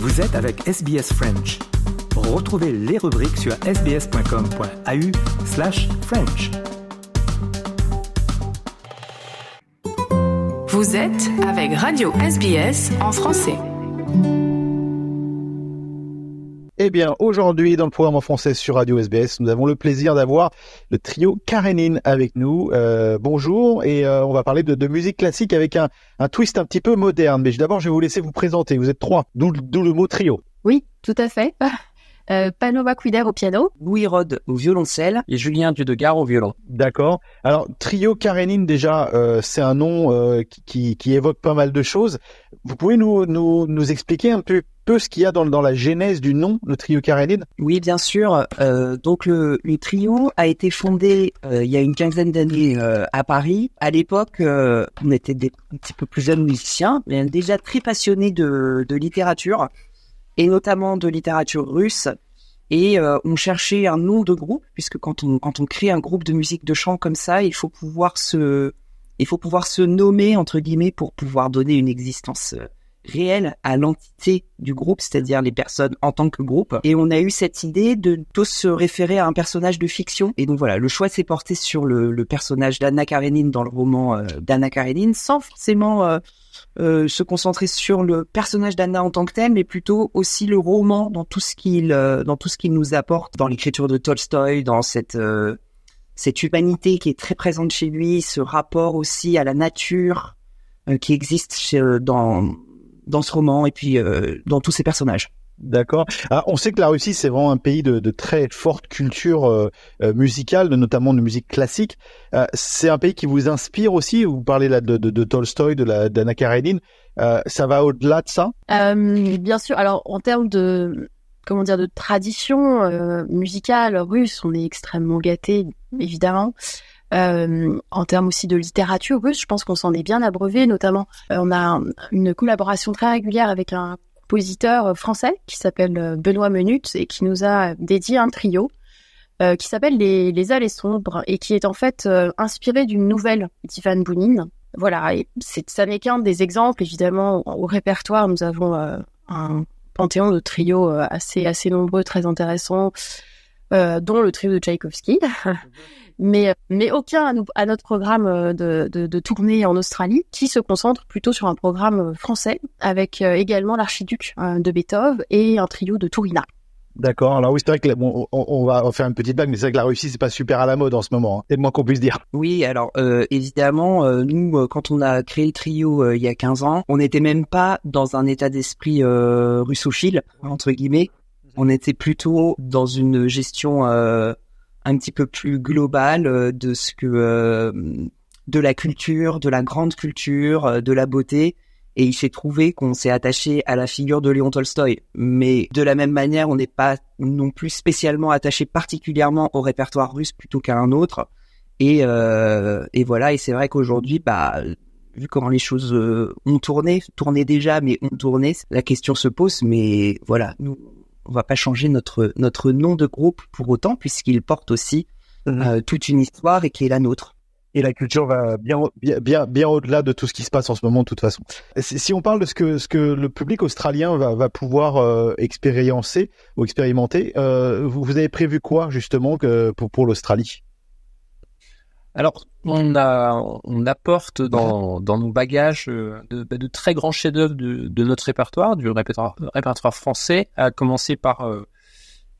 Vous êtes avec SBS French. Retrouvez les rubriques sur sbs.com.au slash French. Vous êtes avec Radio SBS en français. Eh bien, aujourd'hui, dans le programme en français sur Radio SBS, nous avons le plaisir d'avoir le trio Karenine avec nous. Euh, bonjour, et euh, on va parler de, musique classique avec un, un, twist un petit peu moderne. Mais d'abord, je vais vous laisser vous présenter. Vous êtes trois, d'où le mot trio. Oui, tout à fait. Euh, Panova au piano, Louis Rod au violoncelle et Julien Dudegard au violon. D'accord. Alors, Trio Karenine, déjà, euh, c'est un nom euh, qui, évoque pas mal de choses. Vous pouvez nous, nous, expliquer un peu, peu ce qu'il y a dans, dans, la genèse du nom, le Trio Karenine Oui, bien sûr. donc, le, le, Trio a été fondé il y a une quinzaine d'années à Paris. À l'époque, on était des, un petit peu plus jeunes musiciens, mais déjà très passionnés de littérature et notamment de littérature russe. Et euh, on cherchait un nom de groupe, puisque quand on, crée un groupe de musique de chant comme ça, il faut pouvoir se, il faut pouvoir se nommer, entre guillemets, pour pouvoir donner une existence euh, réel à l'entité du groupe, c'est-à-dire les personnes en tant que groupe. Et on a eu cette idée de tous se référer à un personnage de fiction. Et donc voilà, le choix s'est porté sur le, le personnage d'Anna Karenine dans le roman euh, d'Anna Karenine, sans forcément euh, euh, se concentrer sur le personnage d'Anna en tant que tel, mais plutôt aussi le roman dans tout ce qu'il euh, dans tout ce qu'il nous apporte, dans l'écriture de Tolstoï, dans cette cette humanité qui est très présente chez lui, ce rapport aussi à la nature qui existe chez, dans dans ce roman et puis euh, dans tous ces personnages. D'accord. Ah, on sait que la Russie, c'est vraiment un pays de, très forte culture euh, euh, musicale, notamment de musique classique. c'est un pays qui vous inspire aussi. Vous parlez là de, de, Tolstoï, de la d'Anna Karenine. ça va au-delà de ça Bien sûr. Alors, en termes de comment dire de tradition musicale russe, on est extrêmement gâté, évidemment euh, en termes aussi de littérature Je pense qu'on s'en est bien abreuvé, notamment euh, on a une collaboration très régulière avec un compositeur euh, français qui s'appelle euh, Benoît Menut et qui nous a dédié un trio qui s'appelle les, Allées sombres et qui est en fait inspiré d'une nouvelle d'Ivan Bounine. Voilà, et ça n'est qu'un des exemples. Évidemment, au, répertoire, nous avons un panthéon de trios assez, assez nombreux, très intéressants. Euh, dont le trio de Tchaïkovski. Mhm. mais, euh, mais aucun à, notre programme euh, de, de, de, tournée en Australie, qui se concentre plutôt sur un programme français, avec également l'archiduc de Beethoven et un trio de Tourina. D'accord. Alors oui, c'est vrai que bon, on, va faire une petite blague, mais c'est vrai que la Russie, c'est pas super à la mode en ce moment. Hein. et moins qu'on puisse dire. Oui, alors euh, évidemment, nous, quand on a créé le trio il y a 15 ans, on n'était même pas dans un état d'esprit russophile entre guillemets. On était plutôt dans une gestion euh, un petit peu plus globale euh, de ce que euh, de la culture, de la grande culture, de la beauté. Et il s'est trouvé qu'on s'est attaché à la figure de Léon Tolstoï. Mais de la même manière, on n'est pas non plus spécialement attaché particulièrement au répertoire russe plutôt qu'à un autre. Et, voilà, et c'est vrai qu'aujourd'hui, bah, vu comment les choses ont tourné, tourné déjà, mais ont tourné, la question se pose. Mais voilà, nous, on va pas changer notre, notre nom de groupe pour autant, puisqu'il porte aussi mhm. euh, toute une histoire et qui est la nôtre. Et la culture va bien, bien, bien, au-delà de tout ce qui se passe en ce moment, de toute façon. Si on parle de ce que, ce que le public australien va, va pouvoir euh, expériencer ou expérimenter, euh, vous, vous, avez prévu quoi justement que, pour, pour l'Australie alors, on, a, on apporte dans, dans nos bagages euh, de, bah, de très grands chefs-d'œuvre de, de, notre répertoire, du répertoire, répertoire français, à commencer par euh,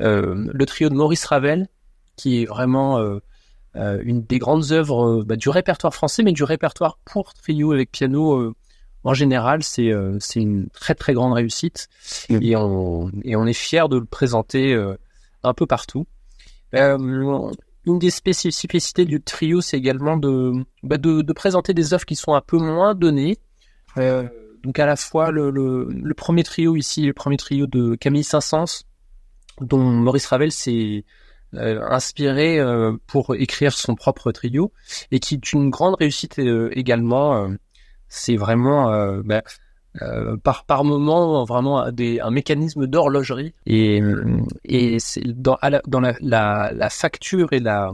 euh le trio de Maurice Ravel, qui est vraiment euh, euh une des grandes œuvres bah, du répertoire français, mais du répertoire pour trio avec piano en général. C'est une très très grande réussite mmh. et on, et on est fier de le présenter un peu partout. Euh, une des spécificités du trio, c'est également de, bah, de, présenter des œuvres qui sont un peu moins données. Euh, donc à la fois le, premier trio ici, le premier trio de Camille Saint-Saëns, dont Maurice Ravel s'est euh, inspiré euh, pour écrire son propre trio, et qui est une grande réussite euh, également. c'est vraiment bah, euh, par par moment vraiment un mécanisme d'horlogerie et et dans la, dans la, facture et la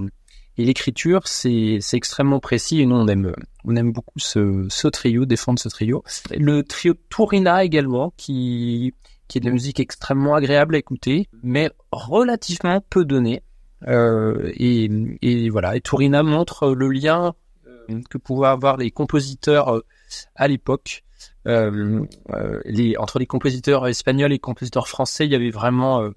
et l'écriture c'est c'est extrêmement précis et nous on aime on aime beaucoup ce, trio défendre ce trio le trio Tourina également qui qui est de la musique extrêmement agréable à écouter mais relativement peu donnée euh, et, et voilà et Tourina montre le lien euh, que pouvaient avoir les compositeurs à l'époque euh, euh, entre les compositeurs espagnols et les compositeurs français, il y avait vraiment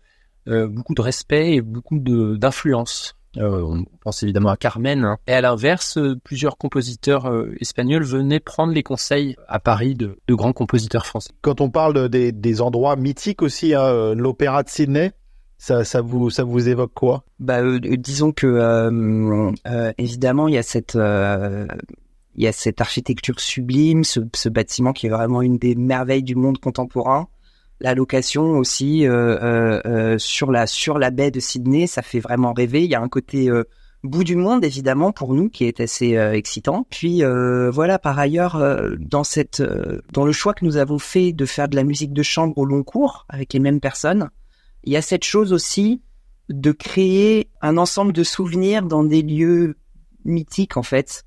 euh, beaucoup de respect et beaucoup d'influence. on pense évidemment à Carmen. Hein. Et à l'inverse, plusieurs compositeurs espagnols venaient prendre les conseils à Paris de, de grands compositeurs français. Quand on parle des, des endroits mythiques aussi, hein, l'opéra de Sydney, ça, vous, ça vous évoque quoi bah, Disons que, évidemment, il y a cette il y a cette architecture sublime, ce, ce, bâtiment qui est vraiment une des merveilles du monde contemporain. La location aussi euh, euh, euh sur la sur la baie de Sydney, ça fait vraiment rêver. Il y a un côté euh, bout du monde évidemment pour nous qui est assez euh, excitant. Puis voilà, par ailleurs, dans cette dans le choix que nous avons fait de faire de la musique de chambre au long cours avec les mêmes personnes, il y a cette chose aussi de créer un ensemble de souvenirs dans des lieux mythiques en fait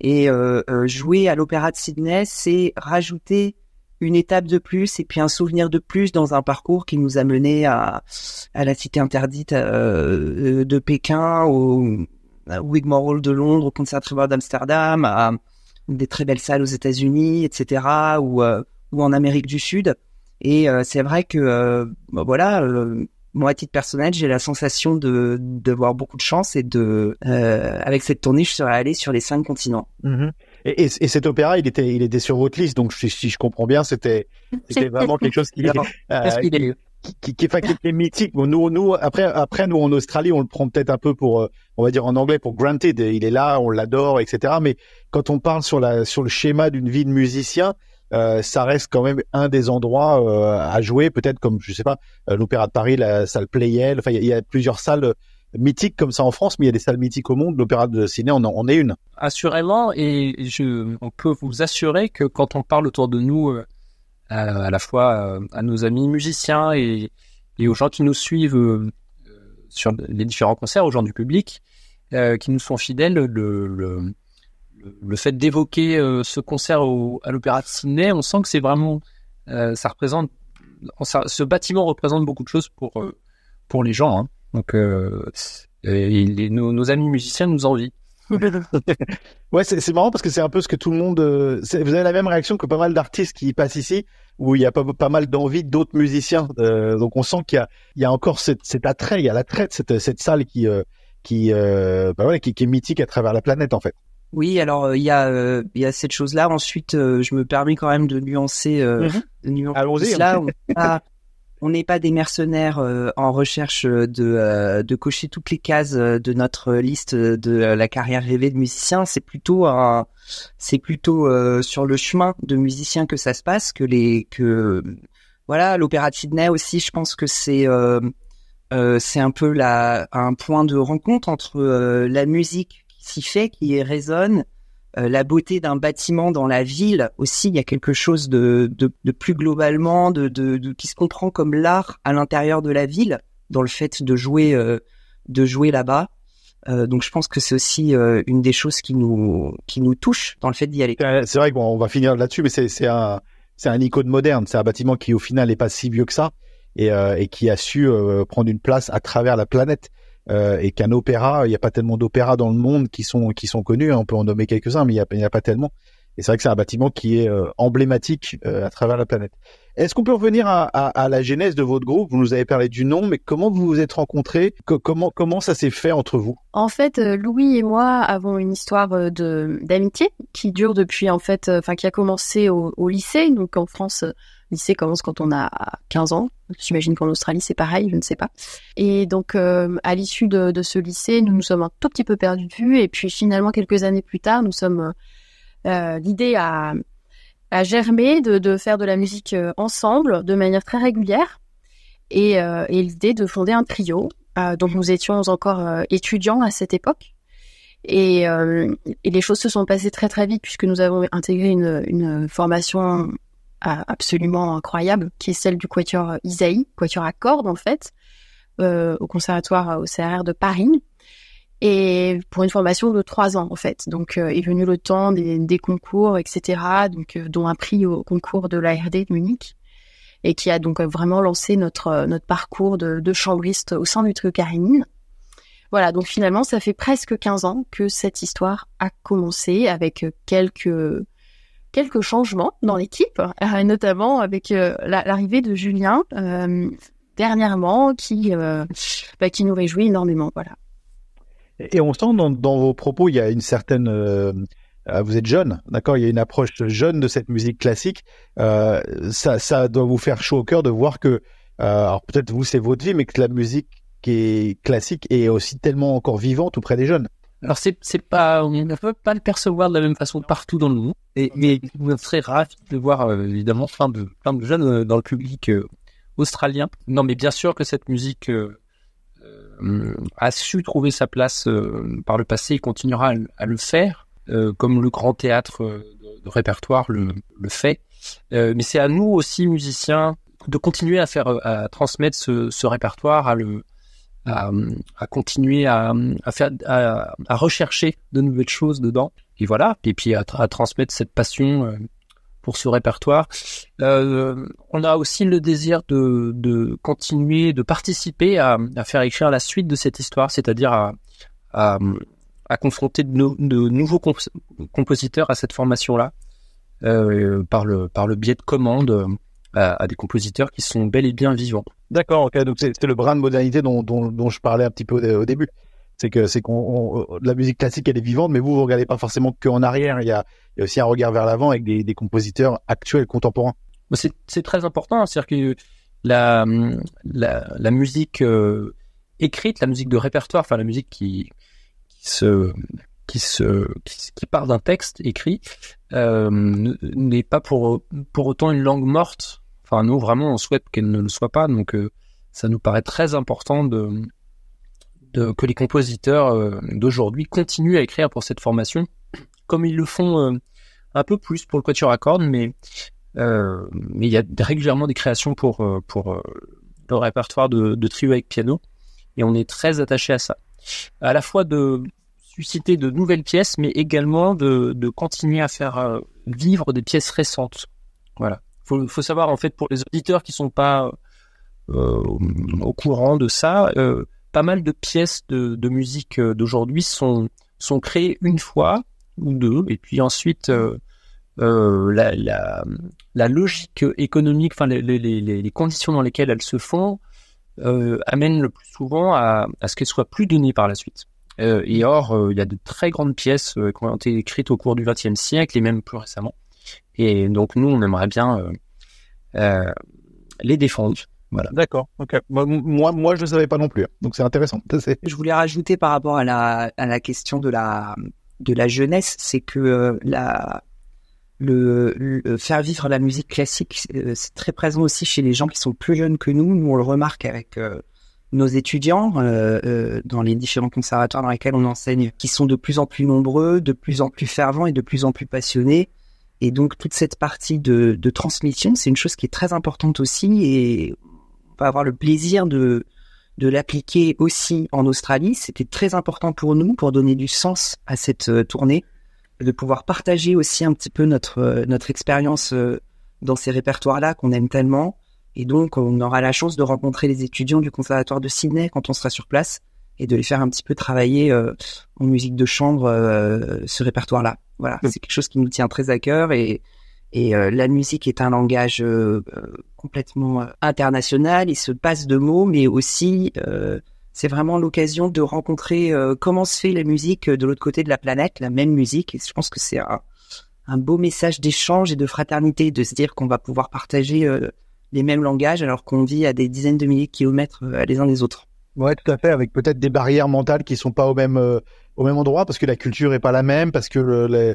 et euh, euh, jouer à l'Opéra de Sydney, c'est rajouter une étape de plus et puis un souvenir de plus dans un parcours qui nous a mené à, à la cité interdite euh, de Pékin, au, Wigmore Hall de Londres, au Tribal d'Amsterdam, à des très belles salles aux États-Unis, etc., ou, ou en Amérique du Sud. Et c'est vrai que, bah voilà, moi, à titre personnel, j'ai la sensation de d'avoir beaucoup de chance et de euh, avec cette tournée, je serais allé sur les cinq continents. Mm-hmm. Et, cet opéra, il était, il était sur votre liste, donc si, je comprends bien, c'était vraiment quelque chose qui, est, euh, qui, qui, mythique. nous, nous, après, après, nous en Australie, on le prend peut-être un peu pour, euh, on va dire en anglais, pour granted. Il est là, on l'adore, etc. Mais quand on parle sur la sur le schéma d'une vie de musicien, euh, ça reste quand même un des endroits euh, à jouer, peut-être comme je ne sais pas euh, l'Opéra de Paris, la salle Playel. Enfin, il y, a plusieurs salles mythiques comme ça en France, mais il y a des salles mythiques au monde. L'Opéra de Ciné en, en, est une. Assurément, et on peut vous assurer que quand on parle autour de nous, à, la fois à nos amis musiciens et, aux gens qui nous suivent sur les différents concerts, aux gens du public qui nous sont fidèles, le le fait d'évoquer euh, ce concert au, à l'Opéra de Sydney, on sent que c'est vraiment, euh, ça représente, ce bâtiment représente beaucoup de choses pour euh, pour les gens. Hein. Donc, nos, amis musiciens nous envient. ouais, c'est marrant parce que c'est un peu ce que tout le monde. vous avez la même réaction que pas mal d'artistes qui passent ici, où il y a pas, pas mal d'envie d'autres musiciens. donc on sent qu'il y, y, a encore cet, attrait, il y a l'attrait de cette, cette salle qui bah qui, qui est mythique à travers la planète en fait. Oui, alors euh, il y a euh, il y a cette chose là. Ensuite, euh, je me permets quand même de nuancer. Mhm. Allons-y. Hein. on n'est pas des mercenaires en recherche de, de cocher toutes les cases de notre liste de la carrière rêvée de musicien. C'est plutôt c'est plutôt sur le chemin de musicien que ça se passe que les que voilà l'opéra de Sydney aussi. Je pense que c'est c'est un peu la un point de rencontre entre la musique qui fait, qui résonne. Euh, la beauté d'un bâtiment dans la ville aussi, il y a quelque chose de, plus globalement, de, qui se comprend comme l'art à l'intérieur de la ville, dans le fait de jouer, euh, de jouer là-bas. Euh, donc je pense que c'est aussi une des choses qui nous, qui nous touche dans le fait d'y aller. C'est vrai qu'on va finir là-dessus, mais c'est un, un icône moderne, c'est un bâtiment qui au final n'est pas si vieux que ça et, et qui a su prendre une place à travers la planète. Euh, et qu'un opéra, il n'y a pas tellement d'opéras dans le monde qui sont qui sont connus. Hein, on peut en nommer quelques uns, mais il n'y a, pas tellement. Et c'est vrai que c'est un bâtiment qui est euh, emblématique euh, à travers la planète. Est-ce qu'on peut revenir à, à, la genèse de votre groupe Vous nous avez parlé du nom, mais comment vous vous êtes rencontrés comment, comment ça s'est fait entre vous En fait, euh, Louis et moi avons une histoire de d'amitié qui dure depuis en fait, enfin qui a commencé au, lycée. Donc en France, le lycée commence quand on a 15 ans. J'imagine qu'en Australie c'est pareil, je ne sais pas. Et donc à l'issue de, ce lycée, nous nous sommes un tout petit peu perdus de vue, et puis finalement quelques années plus tard, nous sommes euh, l'idée a, a, germé de, faire de la musique euh, ensemble de manière très régulière et, euh, l'idée de fonder un trio. dont nous étions encore étudiants à cette époque. Et, les choses se sont passées très très vite puisque nous avons intégré une, formation absolument incroyable qui est celle du Quatuor Isaïe, Quatuor à cordes en fait, au conservatoire au CRR de Paris et pour une formation de trois ans en fait. Donc euh, est venu le temps des, des concours, etc. Donc euh, dont un prix au concours de l'ARD de Munich et qui a donc euh, vraiment lancé notre euh, notre parcours de, de chambriste au sein du trio Carinine. Voilà, donc finalement, ça fait presque 15 ans que cette histoire a commencé avec quelques quelques changements dans l'équipe, notamment avec l'arrivée de Julien dernièrement, qui bah, qui nous réjouit énormément. Voilà. Et on sent dans, vos propos, il y a une certaine... Euh, ah, vous êtes jeune, d'accord Il y a une approche jeune de cette musique classique. Euh, ça, ça doit vous faire chaud au cœur de voir que... Euh, alors peut-être vous, c'est votre vie, mais que la musique qui est classique est aussi tellement encore vivante auprès des jeunes. Alors c'est pas on ne peut pas le percevoir de la même façon partout dans le monde, et, mais vous serez ravi de voir évidemment plein de plein de jeunes dans le public australien. Non, mais bien sûr que cette musique euh, a su trouver sa place euh, par le passé et continuera à, le faire, euh, comme le grand théâtre de, répertoire le, fait. mais c'est à nous aussi, musiciens, de continuer à faire, à transmettre ce, répertoire, à le, à, continuer à, faire, à, rechercher de nouvelles choses dedans. Et voilà. Et puis à, transmettre cette passion pour ce répertoire. Euh, on a aussi le désir de, continuer, de participer à, à, faire écrire la suite de cette histoire, c'est-à-dire à, confronter de, nouveaux compositeurs à cette formation-là, euh, par, le, par le biais de commandes euh, à, des compositeurs qui sont bel et bien vivants. D'accord, donc c'est le brin de modernité dont je parlais un petit peu au début c'est que c'est qu'on euh, la musique classique elle est vivante, mais vous vous regardez pas forcément qu'en arrière. Il y, a, il y, a, aussi un regard vers l'avant avec des, des, compositeurs actuels contemporains. C'est très important, c'est-à-dire que la, la, la musique euh, écrite, la musique de répertoire, enfin la musique qui, qui se qui se qui, qui part d'un texte écrit euh, n'est pas pour pour autant une langue morte. Enfin nous vraiment on souhaite qu'elle ne le soit pas, donc euh, ça nous paraît très important de de, que les compositeurs euh, d'aujourd'hui continuent à écrire pour cette formation, comme ils le font euh, un peu plus pour le quatuor à cordes, mais euh, mais il y a régulièrement des créations pour euh, pour le répertoire de, de, trio avec piano, et on est très attaché à ça. À la fois de susciter de nouvelles pièces, mais également de, de continuer à faire vivre des pièces récentes. Voilà. Faut, faut savoir en fait pour les auditeurs qui sont pas au courant de ça. Euh, pas mal de pièces de, musique euh, d'aujourd'hui sont, sont créées une fois ou deux, et puis ensuite euh, euh, la, logique économique, enfin les, conditions dans lesquelles elles se font, euh, amènent le plus souvent à, à ce qu'elles soient plus données par la suite. et or, il y a de très grandes pièces qui ont été écrites au cours du XXe siècle et même plus récemment. Et donc nous, on aimerait bien les défendre voilà. D'accord. Ok. Moi, moi, je ne savais pas non plus. Hein. Donc c'est intéressant. Je voulais rajouter par rapport à la, à la question de la, de la jeunesse, c'est que euh, la, le, faire vivre la musique classique, euh, c'est très présent aussi chez les gens qui sont plus jeunes que nous. Nous, on le remarque avec euh, nos étudiants dans les différents conservatoires dans lesquels on enseigne, qui sont de plus en plus nombreux, de plus en plus fervents et de plus en plus passionnés. Et donc toute cette partie de, de transmission, c'est une chose qui est très importante aussi. Et pas avoir le plaisir de, de l'appliquer aussi en Australie. C'était très important pour nous, pour donner du sens à cette euh, tournée, de pouvoir partager aussi un petit peu notre, euh, notre expérience euh, dans ces répertoires-là qu'on aime tellement. Et donc, on aura la chance de rencontrer les étudiants du Conservatoire de Sydney quand on sera sur place et de les faire un petit peu travailler en musique de chambre ce répertoire-là. Voilà, mmh. c'est quelque chose qui nous tient très à cœur et, et euh, la musique est un langage euh, euh, complètement international. Il se passe de mots, mais aussi c'est vraiment l'occasion de rencontrer comment se fait la musique de l'autre côté de la planète, la même musique. Et je pense que c'est un, un, beau message d'échange et de fraternité de se dire qu'on va pouvoir partager les mêmes langages alors qu'on vit à des dizaines de milliers de kilomètres les uns des autres. Ouais, tout à fait, avec peut-être des barrières mentales qui sont pas au même euh, au même endroit parce que la culture est pas la même, parce que le,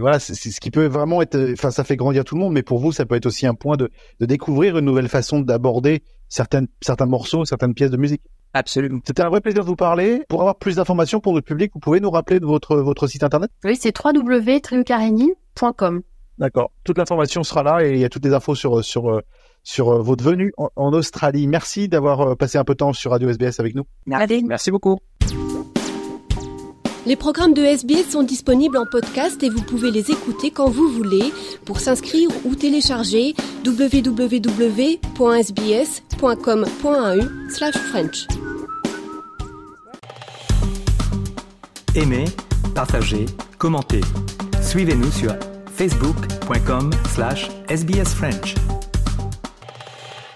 voilà, c'est ce qui peut vraiment être. Euh, enfin, ça fait grandir tout le monde, mais pour vous, ça peut être aussi un point de, de découvrir une nouvelle façon d'aborder certaines certains morceaux, certaines pièces de musique. Absolument. C'était un vrai plaisir de vous parler. Pour avoir plus d'informations pour notre public, vous pouvez nous rappeler de votre votre site internet. Oui, c'est www.triukarenin.com. D'accord. Toute l'information sera là et il y a toutes les infos sur sur euh, sur euh, votre venue en, Australie. Merci d'avoir euh, passé un peu de temps sur Radio SBS avec nous. Merci, Merci beaucoup. Les programmes de SBS sont disponibles en podcast et vous pouvez les écouter quand vous voulez. Pour s'inscrire ou télécharger, www.sbs.com.au/french. Aimez, partagez, commentez. Suivez-nous sur facebook.com/sbsfrench.